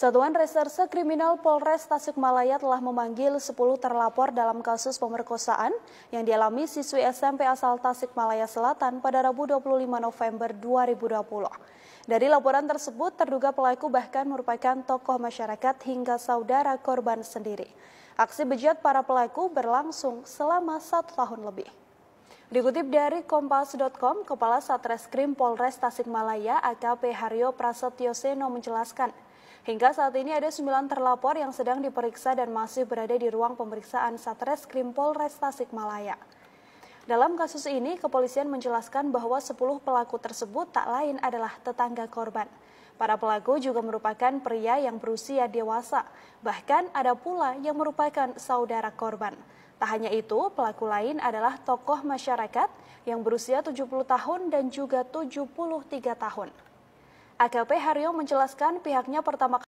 Satuan Reserse Kriminal Polres Tasikmalaya telah memanggil 10 terlapor dalam kasus pemerkosaan yang dialami siswi SMP asal Tasikmalaya Selatan pada Rabu 25 November 2020. Dari laporan tersebut, terduga pelaku bahkan merupakan tokoh masyarakat hingga saudara korban sendiri. Aksi bejat para pelaku berlangsung selama satu tahun lebih. Dikutip dari Kompas.com, Kepala Satreskrim Polres Tasikmalaya AKP Haryo Prasetyo Seno menjelaskan, Hingga saat ini ada 9 terlapor yang sedang diperiksa dan masih berada di ruang pemeriksaan Satreskrim Polres Tasikmalaya. Dalam kasus ini, kepolisian menjelaskan bahwa 10 pelaku tersebut tak lain adalah tetangga korban. Para pelaku juga merupakan pria yang berusia dewasa, bahkan ada pula yang merupakan saudara korban. Tak hanya itu, pelaku lain adalah tokoh masyarakat yang berusia 70 tahun dan juga 73 tahun. AKP Haryo menjelaskan pihaknya pertama kali